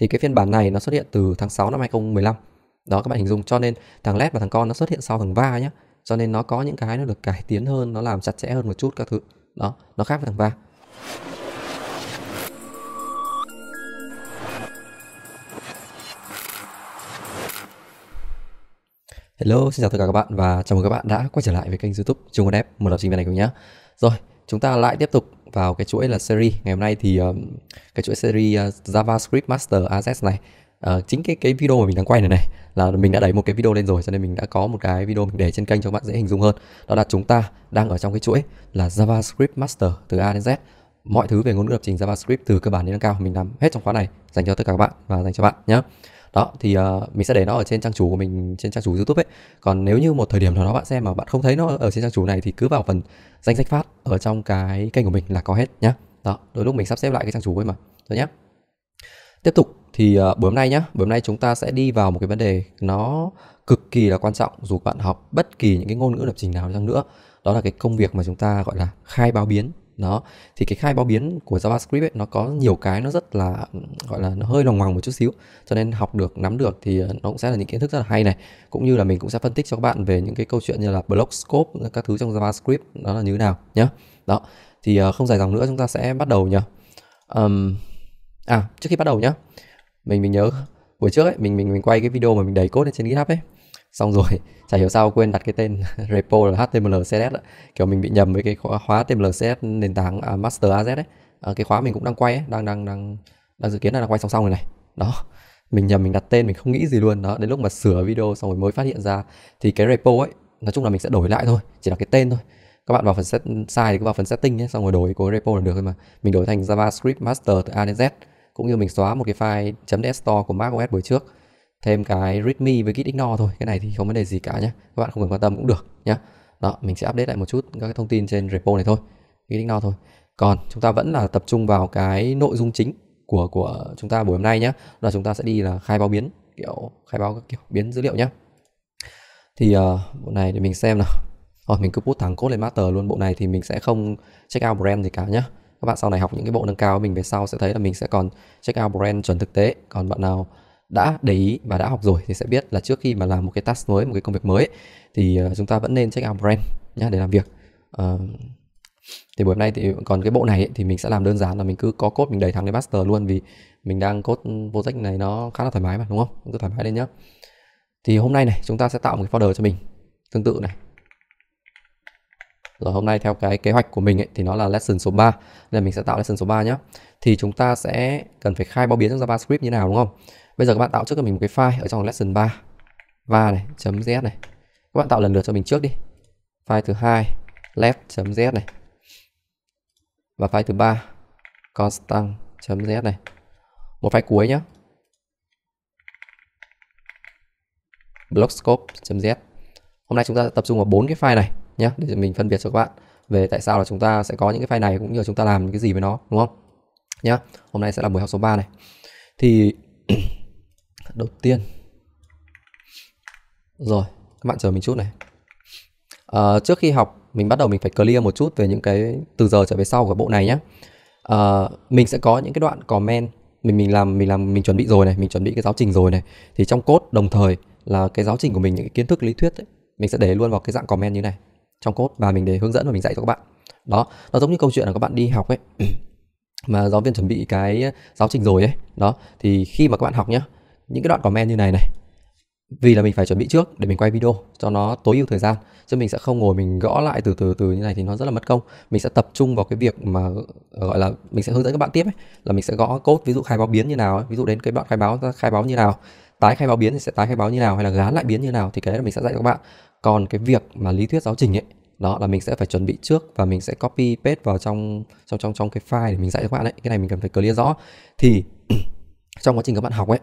thì cái phiên bản này nó xuất hiện từ tháng 6 năm 2015 đó các bạn hình dung cho nên thằng led và thằng con nó xuất hiện sau thằng va nhé cho nên nó có những cái nó được cải tiến hơn nó làm chặt chẽ hơn một chút các thứ đó nó khác với thằng va Hello, xin chào tất cả các bạn và chào mừng các bạn đã quay trở lại với kênh youtube Trung Quân App, một lập trình viên này cùng nhé Rồi, chúng ta lại tiếp tục vào cái chuỗi là series ngày hôm nay thì um, cái chuỗi series uh, JavaScript Master Access này uh, chính cái cái video mà mình đang quay này này là mình đã đẩy một cái video lên rồi cho nên mình đã có một cái video mình để trên kênh cho các bạn dễ hình dung hơn đó là chúng ta đang ở trong cái chuỗi là JavaScript Master từ A đến Z mọi thứ về ngôn ngữ lập trình JavaScript từ cơ bản đến nâng cao mình làm hết trong khóa này dành cho tất cả các bạn và dành cho bạn nhé đó thì uh, mình sẽ để nó ở trên trang chủ của mình trên trang chủ youtube ấy còn nếu như một thời điểm nào đó bạn xem mà bạn không thấy nó ở trên trang chủ này thì cứ vào phần danh sách phát ở trong cái kênh của mình là có hết nhá đó đôi lúc mình sắp xếp lại cái trang chủ ấy mà rồi nhé tiếp tục thì uh, buổi hôm nay nhá buổi hôm nay chúng ta sẽ đi vào một cái vấn đề nó cực kỳ là quan trọng dù bạn học bất kỳ những cái ngôn ngữ lập trình nào chăng nữa đó là cái công việc mà chúng ta gọi là khai báo biến đó thì cái khai báo biến của JavaScript ấy, nó có nhiều cái nó rất là gọi là nó hơi lòng ngoằng một chút xíu cho nên học được nắm được thì ờ, nó cũng sẽ là những kiến thức rất là hay này cũng như là mình cũng sẽ phân tích cho các bạn về những cái câu chuyện như là block scope các thứ trong JavaScript nó là như thế nào nhá đó thì ờ, không dài dòng nữa chúng ta sẽ bắt đầu nhá um, à trước khi bắt đầu nhá mình mình nhớ buổi trước ấy mình mình mình quay cái video mà mình đẩy code lên trên GitHub ấy xong rồi chả hiểu sao quên đặt cái tên repo là html css ấy. kiểu mình bị nhầm với cái khóa, khóa html css nền tảng à, master az ấy à, cái khóa mình cũng đang quay ấy, đang đang đang đang dự kiến là đang quay song song rồi này đó mình nhầm mình đặt tên mình không nghĩ gì luôn đó đến lúc mà sửa video xong rồi mới phát hiện ra thì cái repo ấy nói chung là mình sẽ đổi lại thôi chỉ là cái tên thôi các bạn vào phần set sai thì cứ vào phần setting nhé xong rồi đổi cái repo là được thôi mà mình đổi thành javascript master từ a đến z cũng như mình xóa một cái file .ds store của macOS buổi trước thêm cái readme với git ignore thôi cái này thì không vấn đề gì cả nhé các bạn không cần quan tâm cũng được nhé đó mình sẽ update lại một chút các thông tin trên repo này thôi git ignore thôi còn chúng ta vẫn là tập trung vào cái nội dung chính của của chúng ta buổi hôm nay nhé là chúng ta sẽ đi là khai báo biến kiểu khai báo các kiểu biến dữ liệu nhé thì uh, bộ này để mình xem nào rồi mình cứ put thẳng cốt lên master luôn bộ này thì mình sẽ không check out brand gì cả nhé các bạn sau này học những cái bộ nâng cao mình về sau sẽ thấy là mình sẽ còn check out brand chuẩn thực tế còn bạn nào đã để ý và đã học rồi thì sẽ biết là trước khi mà làm một cái task mới một cái công việc mới thì ờ, chúng ta vẫn nên check out brand nhá để làm việc uh, thì buổi hôm nay thì còn cái bộ này ấy, thì mình sẽ làm đơn giản là mình cứ có code mình đẩy thẳng lên master luôn vì mình đang code ừ, project này nó khá là thoải mái mà đúng không cứ thoải mái lên nhá thì hôm nay này chúng ta sẽ tạo một cái folder cho mình tương tự này rồi hôm nay theo cái kế hoạch của mình ấy, thì nó là lesson số 3 Nên là mình sẽ tạo lesson số 3 nhá. Thì chúng ta sẽ cần phải khai bao biến trong JavaScript như nào đúng không bây giờ các bạn tạo trước cho mình một cái file ở trong lesson 3 va này chấm z này các bạn tạo lần lượt cho mình trước đi file thứ hai left chấm z này và file thứ ba constant chấm z này một file cuối nhé blockscope z hôm nay chúng ta tập trung vào bốn cái file này nhé để mình phân biệt cho các bạn về tại sao là chúng ta sẽ có những cái file này cũng như là chúng ta làm những cái gì với nó đúng không nhá hôm nay sẽ là buổi học số 3 này thì đầu tiên rồi các bạn chờ mình chút này à, trước khi học mình bắt đầu mình phải clear một chút về những cái từ giờ trở về sau của bộ này nhé à, ờ, mình sẽ có những cái đoạn comment mình mình làm mình làm mình chuẩn bị rồi này mình chuẩn bị cái giáo trình rồi này thì trong cốt đồng thời là cái giáo trình của mình những cái kiến thức lý thuyết ấy, mình sẽ để luôn vào cái dạng comment như này trong cốt và mình để hướng dẫn và mình dạy cho các bạn đó nó giống như câu chuyện là các bạn đi học ấy mà giáo viên chuẩn bị cái giáo trình rồi ấy đó thì khi mà các bạn học nhá những cái đoạn comment như này này vì là mình phải chuẩn bị trước để mình quay video cho nó tối ưu thời gian chứ mình sẽ không ngồi mình gõ lại từ từ từ như này thì nó rất là mất công mình sẽ tập trung vào cái việc mà ờ, gọi là mình sẽ hướng dẫn các bạn tiếp ấy là mình sẽ gõ cốt ví dụ khai báo biến như nào ấy. ví dụ đến cái đoạn khai báo khai báo như nào tái khai báo biến thì sẽ tái khai báo như nào hay là gán lại biến như nào thì cái đấy là mình sẽ dạy các bạn còn cái việc mà lý thuyết giáo trình ấy đó là mình sẽ phải chuẩn bị trước và mình sẽ copy paste vào trong trong trong trong cái file để mình dạy các bạn đấy cái này mình cần phải clear rõ thì trong quá trình các bạn học ấy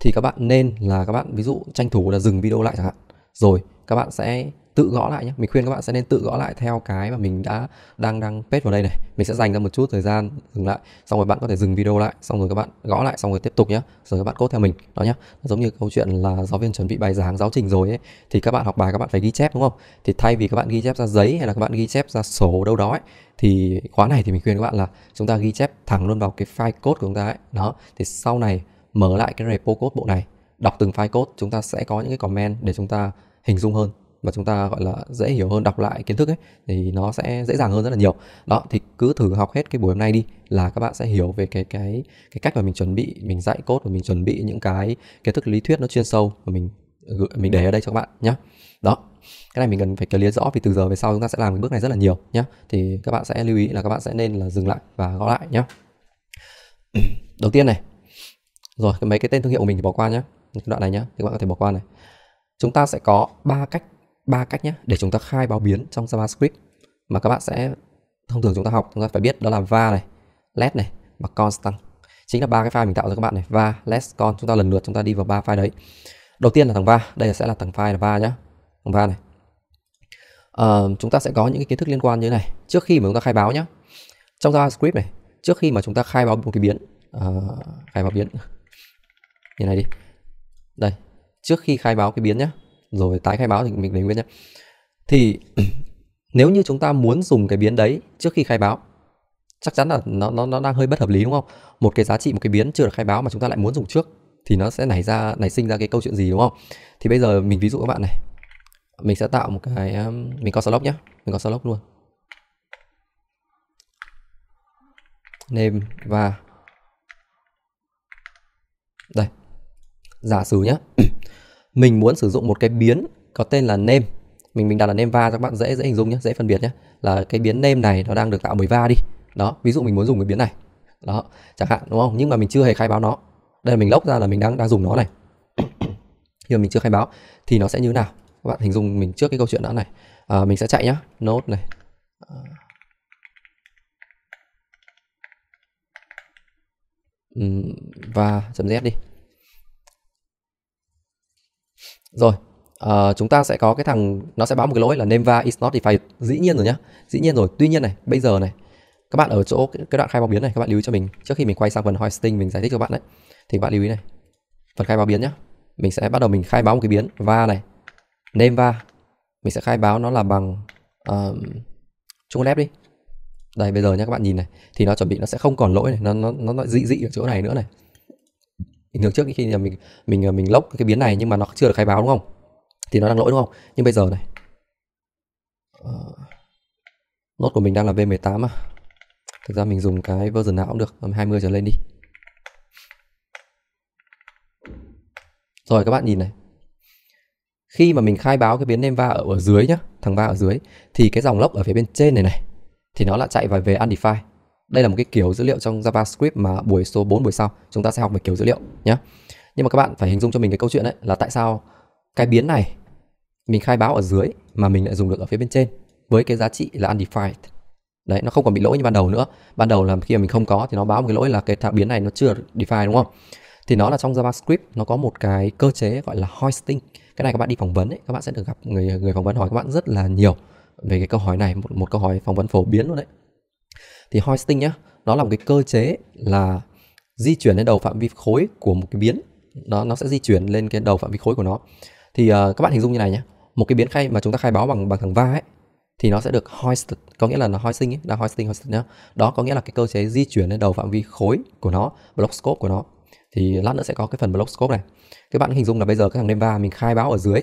thì các bạn nên là các bạn ví dụ tranh thủ là dừng video lại chẳng hạn rồi các bạn sẽ tự gõ lại nhé mình khuyên các bạn sẽ nên tự gõ lại theo cái mà mình đã đang đang paste vào đây này mình sẽ dành ra một chút thời gian dừng lại xong rồi bạn có thể dừng video lại xong rồi các bạn gõ lại xong rồi tiếp tục nhé rồi các bạn cốt theo mình đó nhé giống như câu chuyện là giáo viên chuẩn bị bài giảng giáo trình rồi ấy thì các bạn học bài các bạn phải ghi chép đúng không thì thay vì các bạn ghi chép ra giấy hay là các bạn ghi chép ra sổ đâu đó ấy thì khóa này thì mình khuyên các bạn là chúng ta ghi chép thẳng luôn vào cái file code của chúng ta ấy đó thì sau này mở lại cái repo code bộ này đọc từng file code chúng ta sẽ có những cái comment để chúng ta hình dung hơn và chúng ta gọi là dễ hiểu hơn đọc lại kiến thức ấy thì nó sẽ dễ dàng hơn rất là nhiều đó thì cứ thử học hết cái buổi hôm nay đi là các bạn sẽ hiểu về cái cái cái cách mà mình chuẩn bị mình dạy code và mình chuẩn bị những cái kiến thức lý thuyết nó chuyên sâu mà mình mình để ở đây cho các bạn nhé đó cái này mình cần phải clear rõ vì từ giờ về sau chúng ta sẽ làm cái bước này rất là nhiều nhé thì các bạn sẽ lưu ý là các bạn sẽ nên là dừng lại và gõ lại nhé đầu tiên này rồi mấy cái tên thương hiệu của mình thì bỏ qua nhé đoạn này nhé thì các bạn có thể bỏ qua này chúng ta sẽ có ba cách ba cách nhé để chúng ta khai báo biến trong JavaScript mà các bạn sẽ thông thường chúng ta học chúng ta phải biết đó là va này let này và constant chính là ba cái file mình tạo ra các bạn này va let con chúng ta lần lượt chúng ta đi vào ba file đấy đầu tiên là thằng va đây là sẽ là thằng file là va nhé thằng va này uh, chúng ta sẽ có những cái kiến thức liên quan như thế này trước khi mà chúng ta khai báo nhé trong JavaScript này trước khi mà chúng ta khai báo một cái biến uh, khai báo biến như này đi đây trước khi khai báo cái biến nhé rồi tái khai báo thì mình lấy nguyên nhé thì nếu như chúng ta muốn dùng cái biến đấy trước khi khai báo chắc chắn là nó nó nó đang hơi bất hợp lý đúng không một cái giá trị một cái biến chưa được khai báo mà chúng ta lại muốn dùng trước thì nó sẽ nảy ra nảy sinh ra cái câu chuyện gì đúng không thì bây giờ mình ví dụ các bạn này mình sẽ tạo một cái um, mình có slot nhé mình có slot luôn name và giả sử nhé mình muốn sử dụng một cái biến có tên là name mình mình đặt là name va cho các bạn dễ dễ hình dung nhé dễ phân biệt nhé là cái biến name này nó đang được tạo bởi va đi đó ví dụ mình muốn dùng cái biến này đó chẳng hạn đúng không nhưng mà mình chưa hề khai báo nó đây là mình lốc ra là mình đang đang dùng nó này nhưng mình chưa khai báo thì nó sẽ như thế nào các bạn hình dung mình trước cái câu chuyện đó này à, mình sẽ chạy nhá node này và chấm z đi rồi uh, chúng ta sẽ có cái thằng nó sẽ báo một cái lỗi là nemva is not defined dĩ nhiên rồi nhá dĩ nhiên rồi tuy nhiên này bây giờ này các bạn ở chỗ cái đoạn khai báo biến này các bạn lưu ý cho mình trước khi mình quay sang phần hoisting mình giải thích cho bạn đấy thì các bạn lưu ý này phần khai báo biến nhá mình sẽ bắt đầu mình khai báo một cái biến va này name va mình sẽ khai báo nó là bằng uh, chung lép đi đây bây giờ nhá các bạn nhìn này thì nó chuẩn bị nó sẽ không còn lỗi này nó nó nó dị dị ở chỗ này nữa này bình thường trước khi là mình mình ờ, mình lốc cái biến này nhưng mà nó chưa được khai báo đúng không thì nó đang lỗi đúng không nhưng bây giờ này uh, nốt của mình đang là V18 mà thực ra mình dùng cái version nào cũng được 20 trở lên đi rồi các bạn nhìn này khi mà mình khai báo cái biến name va ở, ở dưới nhá thằng va ở dưới thì cái dòng lốc ở phía bên trên này này thì nó lại chạy vào về undefined đây là một cái kiểu dữ liệu trong JavaScript mà buổi số 4 buổi sau chúng ta sẽ học về kiểu dữ liệu nhé. Nhưng mà các bạn phải hình dung cho mình cái câu chuyện đấy là tại sao cái biến này mình khai báo ở dưới mà mình lại dùng được ở phía bên trên với cái giá trị là undefined. Đấy, nó không còn bị lỗi như ban đầu nữa. Ban đầu là khi mà mình không có thì nó báo một cái lỗi là cái thạo biến này nó chưa define đúng không? Thì nó là trong JavaScript nó có một cái cơ chế gọi là hoisting. Cái này các bạn đi phỏng vấn ấy, các bạn sẽ được gặp người người phỏng vấn hỏi các bạn rất là nhiều về cái câu hỏi này, một, một câu hỏi phỏng vấn phổ biến luôn đấy thì hoisting nhá nó là một cái cơ chế là di chuyển lên đầu phạm vi khối của một cái biến nó nó sẽ di chuyển lên cái đầu phạm vi khối của nó thì uh, các bạn hình dung như này nhé một cái biến khay mà chúng ta khai báo bằng bằng thằng va ấy thì nó sẽ được hoist có nghĩa là nó hoisting ấy, là hoisting hoisting nhá. đó có nghĩa là cái cơ chế di chuyển lên đầu phạm vi khối của nó block scope của nó thì lát nữa sẽ có cái phần block scope này các bạn hình dung là bây giờ cái thằng name va mình khai báo ở dưới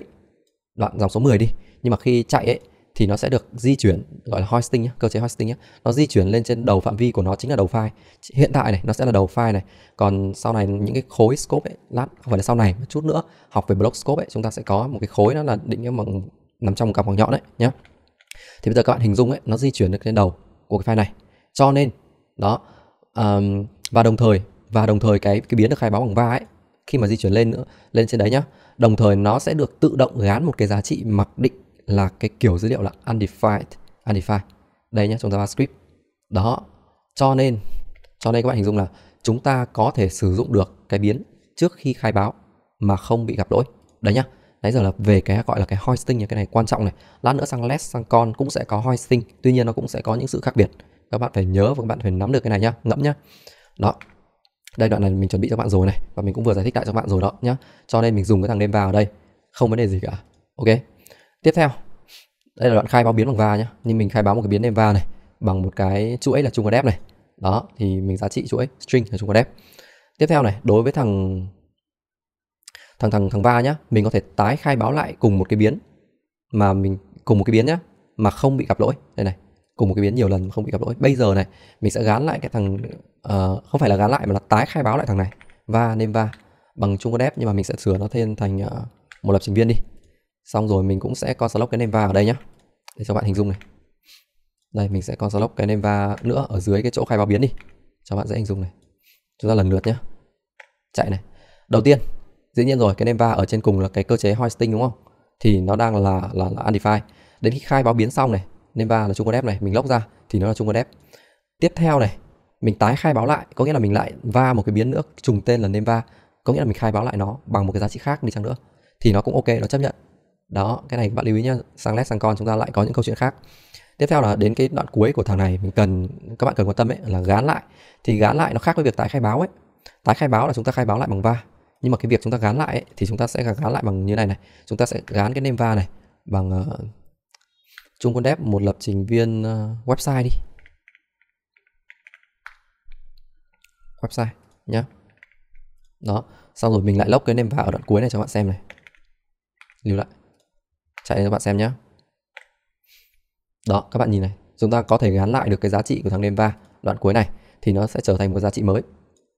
đoạn dòng số 10 đi nhưng mà khi chạy ấy thì nó sẽ được di chuyển gọi là hosting nhé, cơ chế hosting nhé. Nó di chuyển lên trên đầu phạm vi của nó chính là đầu file. Hiện tại này nó sẽ là đầu file này. Còn sau này những cái khối scope ấy, lát không phải là sau này một chút nữa học về block scope ấy chúng ta sẽ có một cái khối nó là định nghĩa bằng nằm trong một cặp bằng nhọn đấy nhé. Thì bây giờ các bạn hình dung ấy nó di chuyển được lên đầu của cái file này. Cho nên đó um, và đồng thời và đồng thời cái cái biến được khai báo bằng va ấy khi mà di chuyển lên nữa lên trên đấy nhá đồng thời nó sẽ được tự động gán một cái giá trị mặc định là cái kiểu dữ liệu là undefined undefined đây nhé trong JavaScript đó cho nên cho nên các bạn hình dung là chúng ta có thể sử dụng được cái biến trước khi khai báo mà không bị gặp lỗi đấy nhá nãy giờ là về cái gọi là cái hoisting nha cái này quan trọng này lát nữa sang less sang con cũng sẽ có hoisting tuy nhiên nó cũng sẽ có những sự khác biệt các bạn phải nhớ và các bạn phải nắm được cái này nhá ngẫm nhá đó đây đoạn này mình chuẩn bị cho các bạn rồi này và mình cũng vừa giải thích lại cho các bạn rồi đó nhá cho nên mình dùng cái thằng name vào ở đây không vấn đề gì cả ok tiếp theo đây là đoạn khai báo biến bằng va nhé nhưng mình khai báo một cái biến name va này bằng một cái chuỗi là chung dép này đó thì mình giá trị chuỗi string là chung dép tiếp theo này đối với thằng thằng thằng thằng va nhá mình có thể tái khai báo lại cùng một cái biến mà mình cùng một cái biến nhá mà không bị gặp lỗi đây này cùng một cái biến nhiều lần mà không bị gặp lỗi bây giờ này mình sẽ gán lại cái thằng uh, không phải là gán lại mà là tái khai báo lại thằng này va nên va bằng chung dép nhưng mà mình sẽ sửa nó thêm thành uh, một lập trình viên đi xong rồi mình cũng sẽ con slot cái name var ở đây nhé để cho bạn hình dung này đây mình sẽ con slot cái name va nữa ở dưới cái chỗ khai báo biến đi cho bạn dễ hình dung này chúng ta lần lượt nhé chạy này đầu tiên dĩ nhiên rồi cái name va ở trên cùng là cái cơ chế hoisting đúng không thì nó đang là là, là undefined đến khi khai báo biến xong này name va là chung con này mình lock ra thì nó là chung con tiếp theo này mình tái khai báo lại có nghĩa là mình lại va một cái biến nữa trùng tên là name va có nghĩa là mình khai báo lại nó bằng một cái giá trị khác đi chăng nữa thì nó cũng ok nó chấp nhận đó cái này các bạn lưu ý nhé sang led sang con chúng ta lại có những câu chuyện khác tiếp theo là đến cái đoạn cuối của thằng này mình cần các bạn cần quan tâm ấy là gán lại thì gán lại nó khác với việc tái khai báo ấy tái khai báo là chúng ta khai báo lại bằng va nhưng mà cái việc chúng ta gán lại ấy, thì chúng ta sẽ gán lại bằng như này này chúng ta sẽ gán cái name va này bằng uh, ờ, chung con dev một lập trình viên uh, website đi website nhá đó xong rồi mình lại lốc cái name va ở đoạn cuối này cho các bạn xem này lưu lại chạy lên cho các bạn xem nhé đó các bạn nhìn này chúng ta có thể gắn lại được cái giá trị của thằng đêm va đoạn cuối này thì nó sẽ trở thành một giá trị mới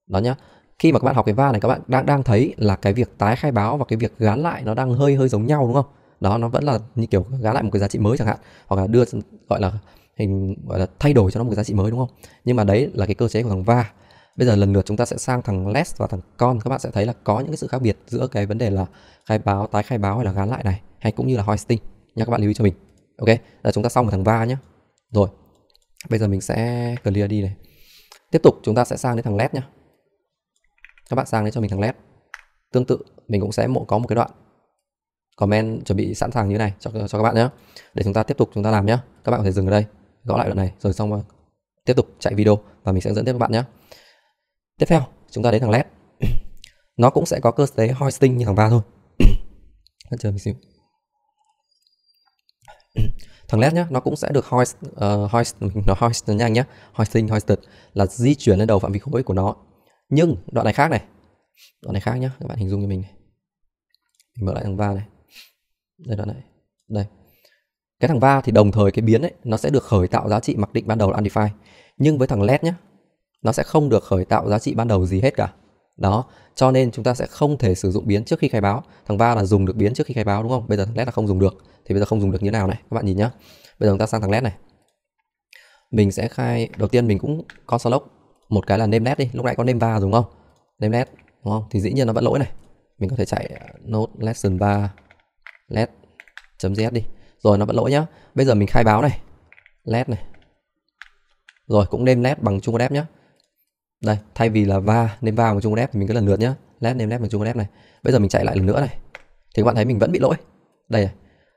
đó nhá khi mà các bạn học cái va này các bạn đang đang thấy là cái việc tái khai báo và cái việc gắn lại nó đang hơi hơi giống nhau đúng không đó nó vẫn là như kiểu gắn lại một cái giá trị mới chẳng hạn hoặc là đưa gọi là hình gọi là thay đổi cho nó một cái giá trị mới đúng không nhưng mà đấy là cái cơ chế của thằng va bây giờ lần lượt chúng ta sẽ sang thằng less và thằng con các bạn sẽ thấy là có những cái sự khác biệt giữa cái vấn đề là khai báo tái khai báo hay là gắn lại này hay cũng như là hoisting nha các bạn lưu ý cho mình ok là chúng ta xong một thằng va nhé rồi bây giờ mình sẽ clear đi này tiếp tục chúng ta sẽ sang đến thằng led nhé các bạn sang đến cho mình thằng led tương tự mình cũng sẽ mộ có một cái đoạn comment chuẩn bị sẵn sàng như này cho cho các bạn nhé để chúng ta tiếp tục chúng ta làm nhé các bạn có thể dừng ở đây gõ lại đoạn này rồi xong rồi tiếp tục chạy video và mình sẽ dẫn tiếp các bạn nhé tiếp theo chúng ta đến thằng led nó cũng sẽ có cơ chế hoisting như thằng va thôi chờ mình xíu thằng led nhá nó cũng sẽ được hoist uh, hoist nó hoist nhanh nhá hoisting hoisted là di chuyển lên đầu phạm vi khối của nó nhưng đoạn này khác này đoạn này khác nhá các bạn hình dung cho mình này. mình mở lại thằng va này đây đoạn này đây cái thằng va thì đồng thời cái biến ấy nó sẽ được khởi tạo giá trị mặc định ban đầu là undefined nhưng với thằng led nhá nó sẽ không được khởi tạo giá trị ban đầu gì hết cả đó cho nên chúng ta sẽ không thể sử dụng biến trước khi khai báo thằng va là dùng được biến trước khi khai báo đúng không bây giờ thằng let là không dùng được thì bây giờ không dùng được như nào này các bạn nhìn nhá bây giờ chúng ta sang thằng let này mình sẽ khai đầu tiên mình cũng có slot một cái là name let đi lúc nãy có name va đúng không name let đúng không thì dĩ nhiên nó vẫn lỗi này mình có thể chạy à, node lesson va led js đi rồi nó vẫn lỗi nhá bây giờ mình khai báo này let này rồi cũng name let bằng chung nhá đây thay vì là va nên va một chung con f thì mình cứ lần lượt nhá let nên left bằng chung con f này bây giờ mình chạy lại lần nữa này thì các bạn thấy mình vẫn bị lỗi đây này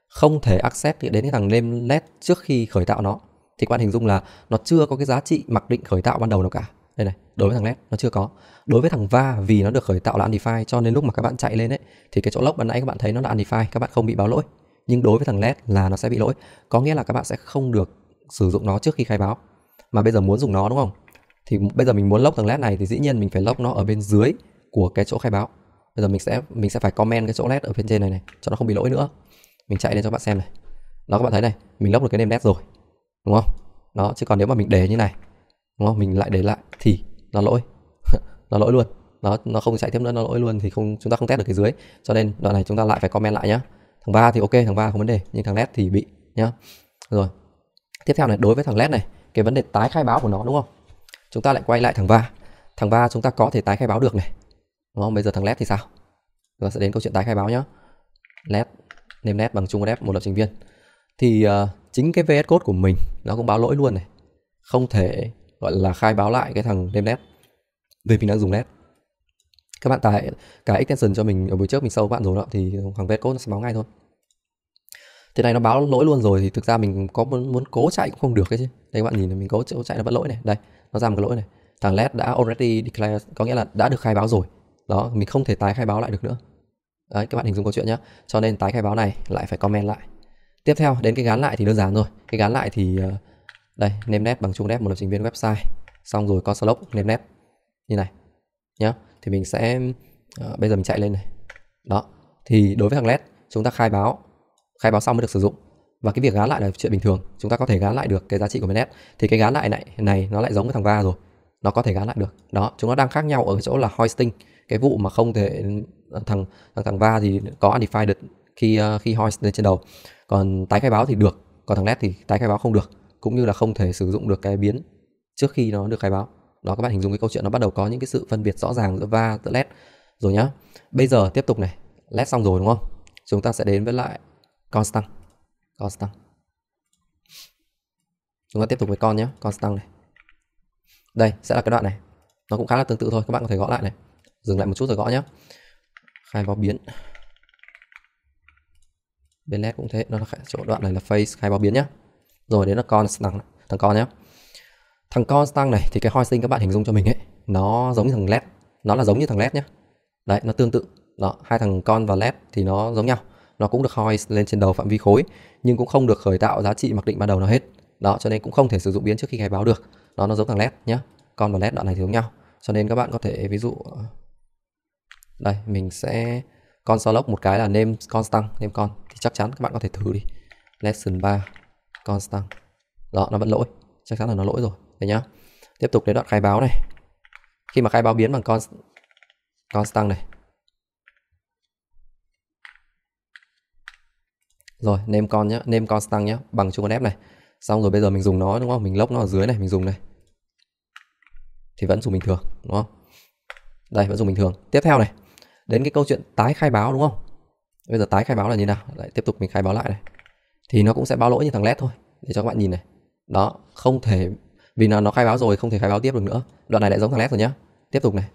không thể accept đến cái thằng name let trước khi khởi tạo nó thì các bạn hình dung là nó chưa có cái giá trị mặc định khởi tạo ban đầu nào cả đây này đối với thằng let nó chưa có đối với thằng va vì nó được khởi tạo là undefined cho nên lúc mà các bạn chạy lên ấy thì cái chỗ lốc ban nãy các bạn thấy nó là undefined các bạn không bị báo lỗi nhưng đối với thằng let là nó sẽ bị lỗi có nghĩa là các bạn sẽ không được sử dụng nó trước khi khai báo mà bây giờ muốn dùng nó đúng không thì bây giờ mình muốn lốc thằng led này thì dĩ nhiên mình phải lốc nó ở bên dưới của cái chỗ khai báo bây giờ mình sẽ mình sẽ phải comment cái chỗ led ở bên trên này này cho nó không bị lỗi nữa mình chạy lên cho các bạn xem này đó các bạn thấy này mình lốc được cái name led rồi đúng không đó chứ còn nếu mà mình để như này đúng không mình lại để lại thì nó lỗi nó lỗi luôn nó nó không chạy tiếp nữa nó lỗi luôn thì không chúng ta không test được cái dưới cho nên đoạn này chúng ta lại phải comment lại nhá thằng ba thì ok thằng ba không vấn đề nhưng thằng led thì bị nhá rồi tiếp theo này đối với thằng led này cái vấn đề tái khai báo của nó đúng không chúng ta lại quay lại thằng va thằng va chúng ta có thể tái khai báo được này đúng không bây giờ thằng led thì sao chúng ta sẽ đến câu chuyện tái khai báo nhá led nem led bằng chung led một lập trình viên thì uh, chính cái vs code của mình nó cũng báo lỗi luôn này không thể gọi là khai báo lại cái thằng nem led vì mình đang dùng led các bạn tải cả extension cho mình ở buổi trước mình sâu bạn rồi đó thì thằng vs code nó sẽ báo ngay thôi thế này nó báo lỗi luôn rồi thì thực ra mình có muốn, muốn cố chạy cũng không được cái chứ đây các bạn nhìn là mình cố chạy nó vẫn lỗi này đây nó ra một cái lỗi này thằng led đã already declare có nghĩa là đã được khai báo rồi đó mình không thể tái khai báo lại được nữa đấy các bạn hình dung câu chuyện nhé cho nên tái khai báo này lại phải comment lại tiếp theo đến cái gán lại thì đơn giản rồi cái gán lại thì ờ, đây namenet bằng chung nét một lập trình viên website xong rồi con slog namenet như này nhá. thì mình sẽ ờ, bây giờ mình chạy lên này đó thì đối với thằng led chúng ta khai báo khai báo xong mới được sử dụng và cái việc gán lại là chuyện bình thường chúng ta có thể gán lại được cái giá trị của manet thì cái gán lại này này nó lại giống với thằng va rồi nó có thể gán lại được đó chúng nó đang khác nhau ở chỗ là hoisting cái vụ mà không thể thằng thằng thằng va thì có undefined khi ờ, khi hoist lên trên đầu còn tái khai báo thì được còn thằng net thì tái khai báo không được cũng như là không thể sử dụng được cái biến trước khi nó được khai báo đó các bạn hình dung cái câu chuyện nó bắt đầu có những cái sự phân biệt rõ ràng giữa va giữa led rồi nhá bây giờ tiếp tục này led xong rồi đúng không chúng ta sẽ đến với lại constant constant chúng ta tiếp tục với con nhé constant này đây sẽ là cái đoạn này nó cũng khá là tương tự thôi các bạn có thể gõ lại này dừng lại một chút rồi gõ nhé khai báo biến bên led cũng thế nó là chỗ đoạn này là face khai báo biến nhé rồi đến là constant thằng con nhé thằng constant này thì cái hoisting các bạn hình dung cho mình ấy nó giống như thằng led nó là giống như thằng led nhé đấy nó tương tự đó hai thằng con và led thì nó giống nhau nó cũng được hoi lên trên đầu phạm vi khối nhưng cũng không được khởi tạo giá trị mặc định ban đầu nào hết đó cho nên cũng không thể sử dụng biến trước khi khai báo được đó nó giống thằng led nhé con và led đoạn này thì giống nhau cho nên các bạn có thể ví dụ ờ, đây mình sẽ con so lốc một cái là name constant name con thì chắc chắn các bạn có thể thử đi lesson 3 constant đó nó vẫn lỗi chắc chắn là nó lỗi rồi đấy nhá tiếp tục đến đoạn khai báo này khi mà khai báo biến bằng con constant này rồi nêm con nhé nêm con tăng nhé bằng chung con ép này xong rồi bây giờ mình dùng nó đúng không mình lốc nó ở dưới này mình dùng này thì vẫn dùng bình thường đúng không đây vẫn dùng bình thường tiếp theo này đến cái câu chuyện tái khai báo đúng không bây giờ tái khai báo là như nào lại tiếp tục mình khai báo lại này thì nó cũng sẽ báo lỗi như thằng led thôi để cho các bạn nhìn này đó không thể vì nó nó khai báo rồi không thể khai báo tiếp được nữa đoạn này lại giống thằng led rồi nhá tiếp tục này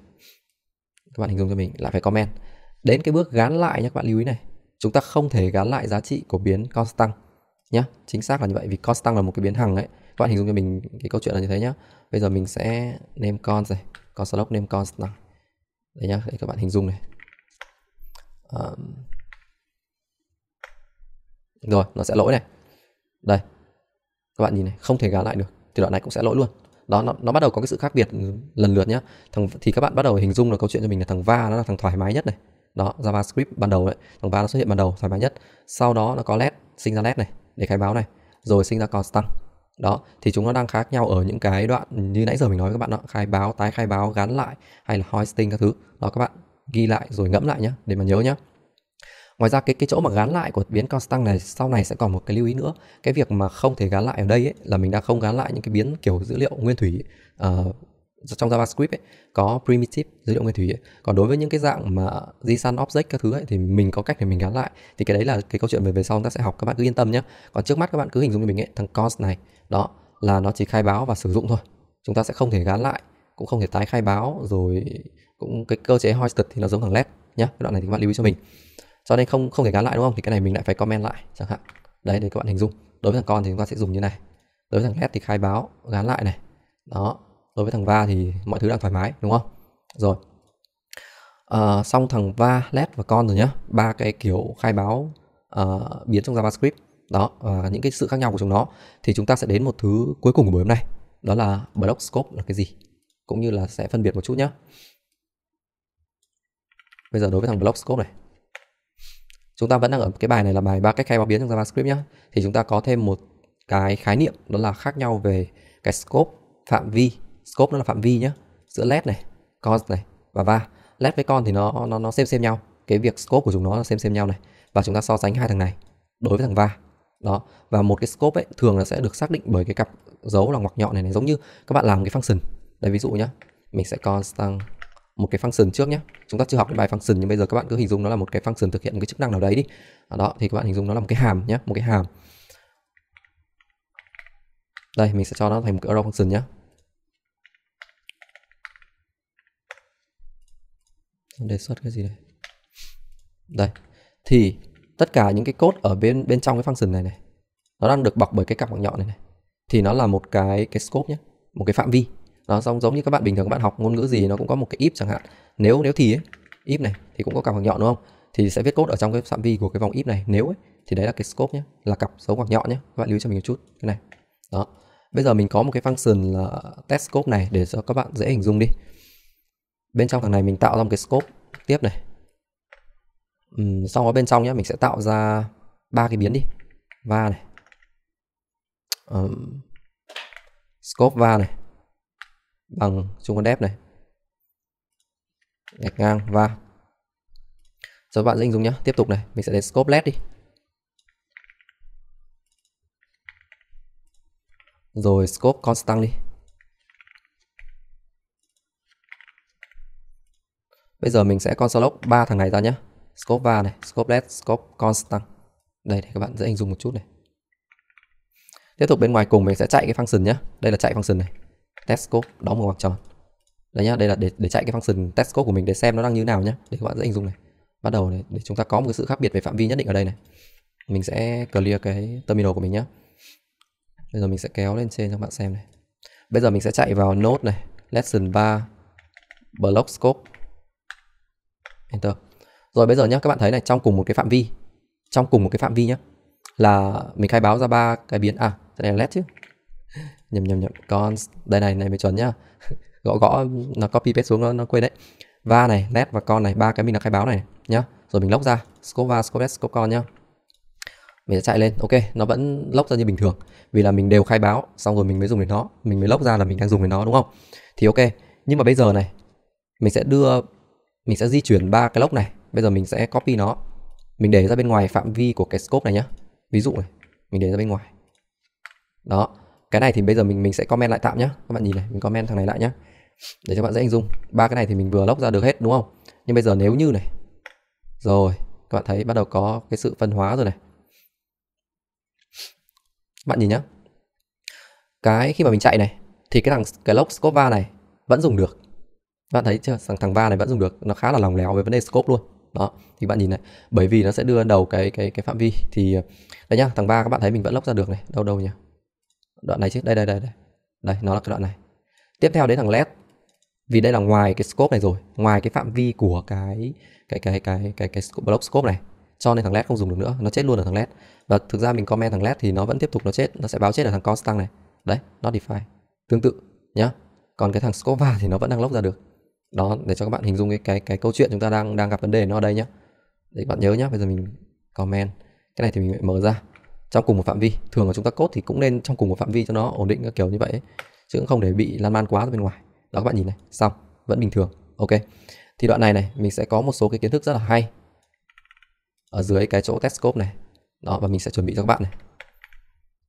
các bạn hình dung cho mình lại phải comment đến cái bước gán lại nhé các bạn lưu ý này chúng ta không thể gán lại giá trị của biến constant nhé chính xác là như vậy vì constant là một cái biến hằng ấy các bạn hình dung cho mình cái câu chuyện là như thế nhá bây giờ mình sẽ name const này constant name constant đây nhá để các bạn hình dung này um, rồi nó sẽ lỗi này đây các bạn nhìn này không thể gán lại được thì đoạn này cũng sẽ lỗi luôn đó nó, nó bắt đầu có cái sự khác biệt lần lượt nhá thằng thì các bạn bắt đầu hình dung là câu chuyện cho mình là thằng va nó là thằng thoải mái nhất này đó javascript ban đầu đấy thằng ba nó xuất hiện ban đầu thoải mái nhất sau đó nó có led sinh ra led này để khai báo này rồi sinh ra constant đó thì chúng nó đang khác nhau ở những cái đoạn như nãy giờ mình nói với các bạn đó khai báo tái khai báo gắn lại hay là hoisting các thứ đó các bạn ghi lại rồi ngẫm lại nhé để mà nhớ nhé ngoài ra cái cái chỗ mà gắn lại của biến constant này sau này sẽ còn một cái lưu ý nữa cái việc mà không thể gắn lại ở đây ấy, là mình đã không gắn lại những cái biến kiểu dữ liệu nguyên thủy uh, trong JavaScript ấy, có primitive dữ liệu nguyên thủy ấy. còn đối với những cái dạng mà JSON object các thứ ấy, thì mình có cách để mình gắn lại thì cái đấy là cái câu chuyện về về sau chúng ta sẽ học các bạn cứ yên tâm nhé còn trước mắt các bạn cứ hình dung cho mình ấy thằng const này đó là nó chỉ khai báo và sử dụng thôi chúng ta sẽ không thể gắn lại cũng không thể tái khai báo rồi cũng cái cơ chế hoisted thì nó giống thằng let nhé cái đoạn này thì các bạn lưu ý cho mình cho nên không không thể gắn lại đúng không thì cái này mình lại phải comment lại chẳng hạn đấy để các bạn hình dung đối với thằng con thì chúng ta sẽ dùng như này đối với thằng let thì khai báo gắn lại này đó đối với thằng va thì mọi thứ đang thoải mái đúng không rồi à, xong thằng va led và con rồi nhá ba cái kiểu khai báo uh, biến trong javascript đó và những cái sự khác nhau của chúng nó thì chúng ta sẽ đến một thứ cuối cùng của buổi hôm nay đó là block scope là cái gì cũng như là sẽ phân biệt một chút nhé bây giờ đối với thằng block scope này chúng ta vẫn đang ở cái bài này là bài ba cách khai báo biến trong javascript nhé thì chúng ta có thêm một cái khái niệm đó là khác nhau về cái scope phạm vi scope nó là phạm vi nhé giữa led này con này và va led với con thì nó nó nó xem xem nhau cái việc scope của chúng nó là xem xem nhau này và chúng ta so sánh hai thằng này đối với thằng va đó và một cái scope ấy thường là sẽ được xác định bởi cái cặp dấu là ngoặc nhọn này này giống như các bạn làm cái function đây ví dụ nhé mình sẽ constant một cái function trước nhé chúng ta chưa học cái bài function nhưng bây giờ các bạn cứ hình dung nó là một cái function thực hiện một cái chức năng nào đấy đi đó thì các bạn hình dung nó là một cái hàm nhé một cái hàm đây mình sẽ cho nó thành một cái arrow function nhé đề xuất cái gì đây đây thì tất cả những cái code ở bên bên trong cái function này này nó đang được bọc bởi cái cặp bằng nhọn này này thì nó là một cái cái scope nhé một cái phạm vi nó giống giống như các bạn bình thường các bạn học ngôn ngữ gì nó cũng có một cái if chẳng hạn nếu nếu thì ấy, if này thì cũng có cặp bằng nhọn đúng không thì sẽ viết code ở trong cái phạm vi của cái vòng if này nếu ấy thì đấy là cái scope nhé là cặp dấu ngoặc nhọn nhé các bạn lưu cho mình một chút cái này đó bây giờ mình có một cái function là test scope này để cho các bạn dễ hình dung đi bên trong thằng này mình tạo ra một cái scope tiếp này uhm, xong đó bên trong nhé mình sẽ tạo ra ba cái biến đi va này um, scope va này bằng chung con dép này gạch ngang va rồi bạn dinh dùng nhé tiếp tục này mình sẽ đến scope led đi rồi scope constant đi Bây giờ mình sẽ console ba thằng này ra nhé. Scope var này, scope let scope constant. Đây để các bạn dễ hình dung một chút này. Tiếp tục bên ngoài cùng mình sẽ chạy cái function nhé. Đây là chạy function này. Test scope đóng một ngoặc tròn. Đấy nhá, đây là để để chạy cái function test scope của mình để xem nó đang như nào nhé. Để các bạn dễ hình dung này. Bắt đầu này, để chúng ta có một cái sự khác biệt về phạm vi nhất định ở đây này. Mình sẽ clear cái terminal của mình nhé. Bây giờ mình sẽ kéo lên trên cho các bạn xem này. Bây giờ mình sẽ chạy vào node này, lesson 3 block scope enter rồi bây giờ nhé các bạn thấy này trong cùng một cái phạm vi trong cùng một cái phạm vi nhé là mình khai báo ra ba cái biến à cái này là let chứ nhầm nhầm nhầm con đây này này mới chuẩn nhá gõ gõ nó copy paste xuống nó, nó quên đấy va này let và con này ba cái mình đã khai báo này nhá rồi mình lốc ra scope va scope let scope con nhá mình sẽ chạy lên ok nó vẫn lốc ra như bình thường vì là mình đều khai báo xong rồi mình mới dùng đến nó mình mới lốc ra là mình đang dùng đến nó đúng không thì ok nhưng mà bây giờ này mình sẽ đưa mình sẽ di chuyển ba cái lốc này bây giờ mình sẽ copy nó mình để ra bên ngoài phạm vi của cái scope này nhá ví dụ này mình để ra bên ngoài đó cái này thì bây giờ mình mình sẽ comment lại tạm nhá các bạn nhìn này mình comment thằng này lại nhá để cho bạn dễ hình dung ba cái này thì mình vừa lốc ra được hết đúng không nhưng bây giờ nếu như này rồi các bạn thấy bắt đầu có cái sự phân hóa rồi này bạn nhìn nhá cái khi mà mình chạy này thì cái thằng cái lốc scope Scova này vẫn dùng được bạn thấy chưa thằng thằng va này vẫn dùng được nó khá là lòng lẻo về vấn đề scope luôn đó thì bạn nhìn này bởi vì nó sẽ đưa đầu cái cái cái phạm vi thì ờ, đấy nhá thằng va các bạn thấy mình vẫn lốc ra được này đâu đâu nhỉ đoạn này chứ đây đây đây đây đây nó là cái đoạn này tiếp theo đến thằng led vì đây là ngoài cái scope này rồi ngoài cái phạm vi của cái cái cái cái cái cái scope, block scope này cho nên thằng led không dùng được nữa nó chết luôn ở thằng led và thực ra mình comment thằng led thì nó vẫn tiếp tục nó chết nó sẽ báo chết ở thằng constant này đấy nó define tương tự nhá còn cái thằng scope va thì nó vẫn đang lốc ra được đó để cho các bạn hình dung cái cái cái câu chuyện chúng ta đang đang gặp vấn đề nó ở đây nhé để bạn nhớ nhé bây giờ mình comment cái này thì mình lại mở ra trong cùng một phạm vi thường là chúng ta cốt thì cũng nên trong cùng một phạm vi cho nó ổn định các kiểu như vậy ấy. chứ cũng không để bị lan man quá ra bên ngoài đó các bạn nhìn này xong vẫn bình thường ok thì đoạn này này mình sẽ có một số cái kiến thức rất là hay ở dưới cái chỗ test scope này đó và mình sẽ chuẩn bị cho các bạn này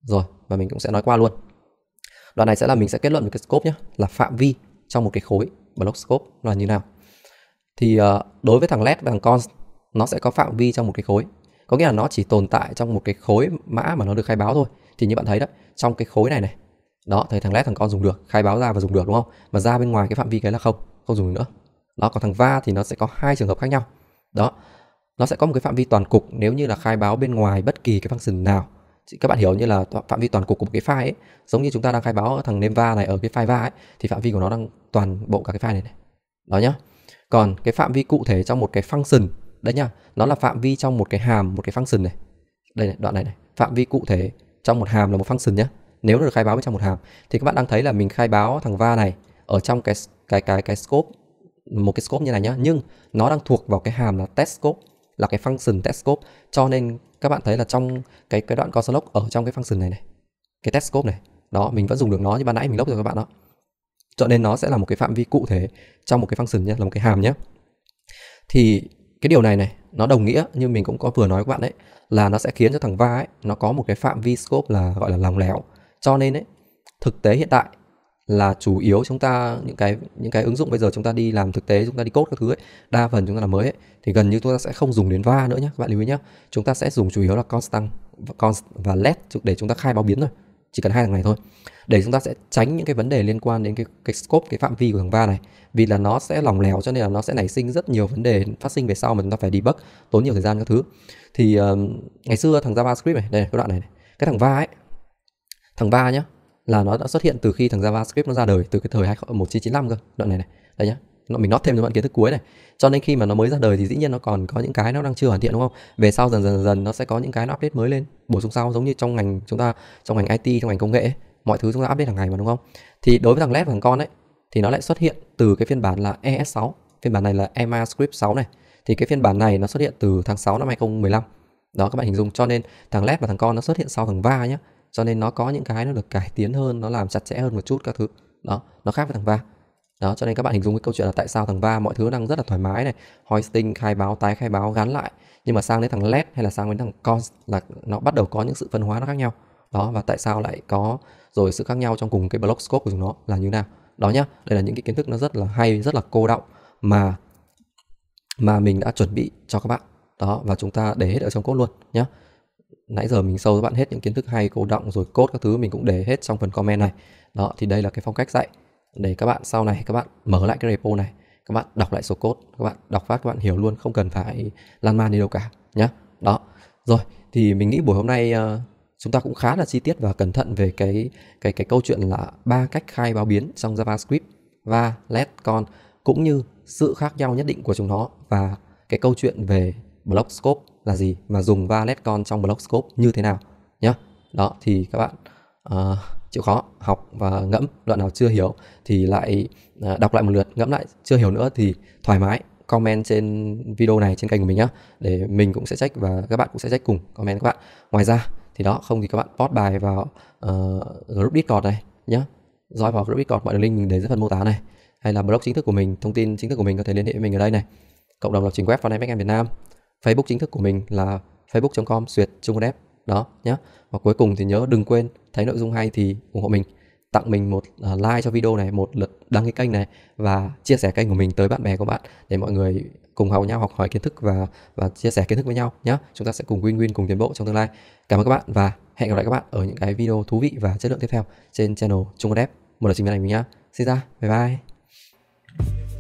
rồi và mình cũng sẽ nói qua luôn đoạn này sẽ là mình sẽ kết luận về cái scope nhé là phạm vi trong một cái khối block scope là như nào thì ờ, đối với thằng let và thằng const nó sẽ có phạm vi trong một cái khối có nghĩa là nó chỉ tồn tại trong một cái khối mã mà nó được khai báo thôi thì như bạn thấy đó trong cái khối này này đó thấy thằng let thằng con dùng được khai báo ra và dùng được đúng không mà ra bên ngoài cái phạm vi cái là không không dùng được nữa đó còn thằng va thì nó sẽ có hai trường hợp khác nhau đó nó sẽ có một cái phạm vi toàn cục nếu như là khai báo bên ngoài bất kỳ cái function nào các bạn hiểu như là phạm vi toàn cục của một cái file ấy giống như chúng ta đang khai báo thằng nemva này ở cái file va ấy thì phạm vi của nó đang toàn bộ cả cái file này này đó nhá còn cái phạm vi cụ thể trong một cái function đấy nhá nó là phạm vi trong một cái hàm một cái function này đây này, đoạn này này phạm vi cụ thể trong một hàm là một function nhá nếu nó được khai báo bên trong một hàm thì các bạn đang thấy là mình khai báo thằng va này ở trong cái cái cái cái scope một cái scope như này nhá nhưng nó đang thuộc vào cái hàm là test scope là cái function test scope cho nên các bạn thấy là trong cái cái đoạn console log ở trong cái function này này cái test scope này đó mình vẫn dùng được nó như ban nãy mình lốc rồi các bạn đó cho nên nó sẽ là một cái phạm vi cụ thể trong một cái function nhé là một cái hàm nhé thì cái điều này này nó đồng nghĩa như mình cũng có vừa nói các bạn đấy là nó sẽ khiến cho thằng va ấy nó có một cái phạm vi scope là gọi là lòng lẻo cho nên đấy thực tế hiện tại là chủ yếu chúng ta những cái những cái ứng dụng bây giờ chúng ta đi làm thực tế chúng ta đi code các thứ ấy đa phần chúng ta làm mới ấy thì gần như chúng ta sẽ không dùng đến va nữa nhé các bạn lưu ý nhé chúng ta sẽ dùng chủ yếu là constant và const và let để chúng ta khai báo biến thôi chỉ cần hai thằng này thôi để chúng ta sẽ tránh những cái vấn đề liên quan đến cái cái scope cái phạm vi của thằng va này vì là nó sẽ lỏng lẻo cho nên là nó sẽ nảy sinh rất nhiều vấn đề phát sinh về sau mà chúng ta phải debug tốn nhiều thời gian các thứ thì uh, ngày xưa thằng javascript này đây này, cái đoạn này, này cái thằng va ấy thằng va nhá là nó đã xuất hiện từ khi thằng JavaScript nó ra đời từ cái thời 1995 cơ đoạn này này đấy nhá nó mình nót thêm cho bạn kiến thức cuối này cho nên khi mà nó mới ra đời thì dĩ nhiên nó còn có những cái nó đang chưa hoàn thiện đúng không về sau dần dần dần nó sẽ có những cái nó update mới lên bổ sung sau giống như trong ngành chúng ta trong ngành IT trong ngành công nghệ ấy, mọi thứ chúng ta update hàng ngày mà đúng không thì đối với thằng led và thằng con ấy thì nó lại xuất hiện từ cái phiên bản là ES6 phiên bản này là EMA Script 6 này thì cái phiên bản này nó xuất hiện từ tháng 6 năm 2015 đó các bạn hình dung cho nên thằng led và thằng con nó xuất hiện sau thằng va nhé cho nên nó có những cái nó được cải tiến hơn nó làm chặt chẽ hơn một chút các thứ đó nó khác với thằng va đó cho nên các bạn hình dung cái câu chuyện là tại sao thằng va mọi thứ đang rất là thoải mái này hoisting khai báo tái khai báo gắn lại nhưng mà sang đến thằng led hay là sang đến thằng cons là nó bắt đầu có những sự phân hóa nó khác nhau đó và tại sao lại có rồi sự khác nhau trong cùng cái block scope của chúng nó là như nào đó nhá đây là những cái kiến thức nó rất là hay rất là cô động mà mà mình đã chuẩn bị cho các bạn đó và chúng ta để hết ở trong cốt luôn nhé nãy giờ mình sâu với bạn hết những kiến thức hay cô động rồi cốt các thứ mình cũng để hết trong phần comment này đó thì đây là cái phong cách dạy để các bạn sau này các bạn mở lại cái repo này các bạn đọc lại số cốt các bạn đọc phát các bạn hiểu luôn không cần phải lan man đi đâu cả nhá đó rồi thì mình nghĩ buổi hôm nay uh, chúng ta cũng khá là chi tiết và cẩn thận về cái cái cái câu chuyện là ba cách khai báo biến trong JavaScript và let con cũng như sự khác nhau nhất định của chúng nó và cái câu chuyện về block scope là gì mà dùng valet con trong block scope như thế nào nhé đó thì các bạn uh, chịu khó học và ngẫm đoạn nào chưa hiểu thì lại uh, đọc lại một lượt ngẫm lại chưa hiểu nữa thì thoải mái comment trên video này trên kênh của mình nhé để mình cũng sẽ trách và các bạn cũng sẽ trách cùng comment các bạn ngoài ra thì đó không thì các bạn post bài vào uh, group discord này nhé dõi vào group discord mọi đường link mình để dưới phần mô tả này hay là blog chính thức của mình thông tin chính thức của mình có thể liên hệ với mình ở đây này cộng đồng lập trình web Frontend Backend Việt Nam Facebook chính thức của mình là facebook.com duyệt Trung Quân đó nhé và cuối cùng thì nhớ đừng quên thấy nội dung hay thì ủng hộ mình tặng mình một à, like cho video này một lượt đăng ký kênh này và chia sẻ kênh của mình tới bạn bè của bạn để mọi người cùng học nhau học hỏi kiến thức và và chia sẻ kiến thức với nhau nhé chúng ta sẽ cùng win win cùng tiến bộ trong tương lai cảm ơn các bạn và hẹn gặp lại các bạn ở những cái video thú vị và chất lượng tiếp theo trên channel Trung Quân một lần trình bày này mình nhá xin ra bye bye